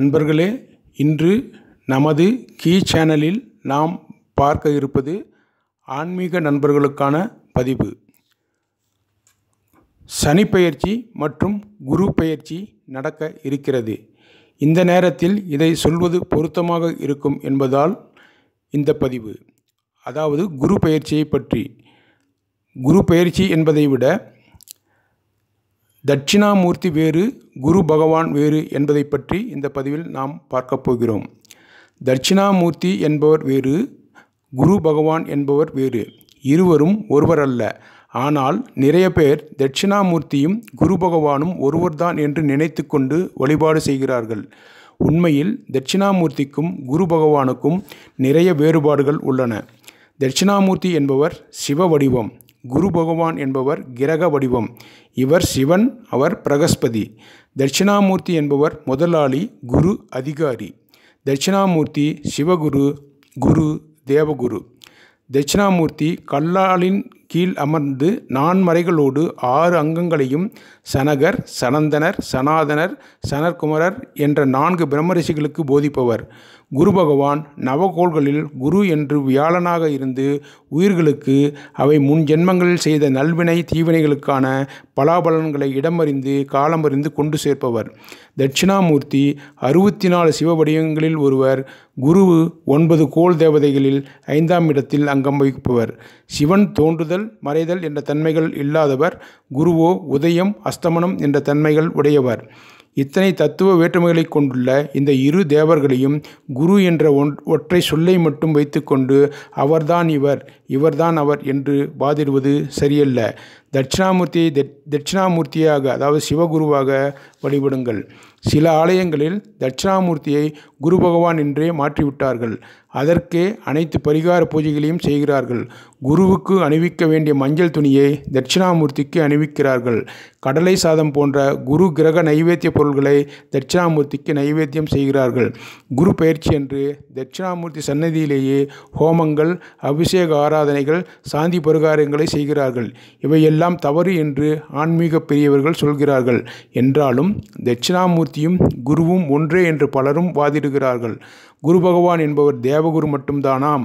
நண்பர்களே இன்று நமது கீ சேனலில் நாம் பார்க்க இருப்பது ஆன்மீக நண்பர்களுக்கான பதிவு சனி பயிற்சி மற்றும் குரு பயிற்சி நடக்க இருக்கிறது இந்த நேரத்தில் இதை சொல்வது பொருத்தமாக இருக்கும் என்பதால் இந்த பதிவு அதாவது குரு பயிற்சியை பற்றி குரு பயிற்சி என்பதை விட தட்சிணாமூர்த்தி வேறு குரு பகவான் வேறு என்பதை பற்றி இந்த பதிவில் நாம் பார்க்கப் போகிறோம் தட்சிணாமூர்த்தி என்பவர் வேறு குரு பகவான் என்பவர் வேறு இருவரும் ஒருவர் அல்ல ஆனால் நிறைய பேர் தட்சிணாமூர்த்தியும் குரு பகவானும் ஒருவர்தான் என்று நினைத்து கொண்டு வழிபாடு செய்கிறார்கள் உண்மையில் தட்சிணாமூர்த்திக்கும் குரு பகவானுக்கும் நிறைய வேறுபாடுகள் உள்ளன தட்சிணாமூர்த்தி என்பவர் சிவ வடிவம் குரு பகவான் என்பவர் கிரக வடிவம் இவர் சிவன் அவர் பிரகஸ்பதி தட்சிணாமூர்த்தி என்பவர் முதலாளி குரு அதிகாரி தட்சிணாமூர்த்தி சிவகுரு குரு தேவகுரு தட்சிணாமூர்த்தி கல்லாலின் கீழ் அமர்ந்து நான்மறைகளோடு ஆறு அங்கங்களையும் சனகர் சனந்தனர் சனாதனர் சனற்குமரர் என்ற நான்கு பிரம்மரிஷிகளுக்கு போதிப்பவர் குரு பகவான் நவகோள்களில் குரு என்று வியாழனாக இருந்து உயிர்களுக்கு அவை முன் ஜென்மங்களில் செய்த நல்வினை தீவினைகளுக்கான பலாபலன்களை இடமறிந்து காலமறிந்து கொண்டு சேர்ப்பவர் தட்சிணாமூர்த்தி அறுபத்தி நாலு சிவவடிவங்களில் ஒருவர் குரு ஒன்பது கோல் தேவதைகளில் ஐந்தாம் இடத்தில் அங்கம் வகிப்பவர் சிவன் தோன்றுதல் மறைதல் என்ற தன்மைகள் இல்லாதவர் குருவோ உதயம் அஸ்தமனம் என்ற தன்மைகள் உடையவர் இத்தனை தத்துவ வேற்றுமைகளை கொண்டுள்ள இந்த இரு தேவர்களையும் குரு என்ற ஒன் ஒற்றை சொல்லை மட்டும் வைத்துக்கொண்டு அவர்தான் இவர் இவர்தான் அவர் என்று வாதிடுவது சரியல்ல தட்சிணாமூர்த்தி தட்சிணாமூர்த்தியாக அதாவது சிவகுருவாக வழிபடுங்கள் சில ஆலயங்களில் தட்சிணாமூர்த்தியை குரு பகவான் என்றே மாற்றிவிட்டார்கள் அதற்கே அனைத்து பரிகார பூஜைகளையும் செய்கிறார்கள் குருவுக்கு அணிவிக்க வேண்டிய மஞ்சள் துணியை தட்சிணாமூர்த்திக்கு அணிவிக்கிறார்கள் கடலை சாதம் போன்ற குரு கிரக நைவேத்திய பொருள்களை தட்சிணாமூர்த்திக்கு நைவேத்தியம் செய்கிறார்கள் குரு பயிற்சி என்று தட்சிணாமூர்த்தி சன்னதியிலேயே ஹோமங்கள் அபிஷேக ஆராதனைகள் சாந்தி பரிகாரங்களை செய்கிறார்கள் இவையெல்லாம் எல்லாம் தவறு என்று ஆன்மீக பெரியவர்கள் சொல்கிறார்கள் என்றாலும் தட்சிணாமூர்த்தியும் குருவும் ஒன்றே என்று பலரும் வாதிடுகிறார்கள் குரு பகவான் என்பவர் தேவகுரு மட்டும்தானாம்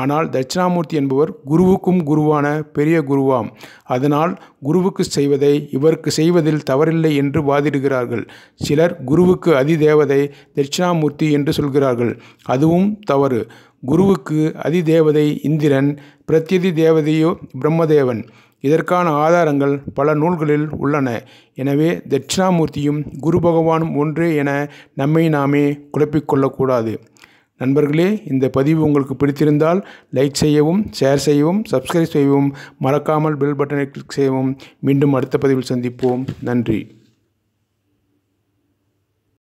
ஆனால் தட்சிணாமூர்த்தி என்பவர் குருவுக்கும் குருவான பெரிய குருவாம் அதனால் குருவுக்கு செய்வதை இவருக்கு செய்வதில் தவறில்லை என்று வாதிடுகிறார்கள் சிலர் குருவுக்கு அதிதேவதை தட்சிணாமூர்த்தி என்று சொல்கிறார்கள் அதுவும் தவறு குருவுக்கு அதிதேவதை இந்திரன் பிரத்யதி தேவதையோ பிரம்மதேவன் இதற்கான ஆதாரங்கள் பல நூல்களில் உள்ளன எனவே தட்சிணாமூர்த்தியும் குரு பகவானும் ஒன்றே என நம்மை நாமே குழப்பிக்கொள்ளக்கூடாது நண்பர்களே இந்த பதிவு உங்களுக்கு பிடித்திருந்தால் லைக் செய்யவும் ஷேர் செய்யவும் சப்ஸ்கிரைப் செய்யவும் மறக்காமல் பெல் பட்டனை கிளிக் செய்யவும் மீண்டும் அடுத்த பதிவில் சந்திப்போம் நன்றி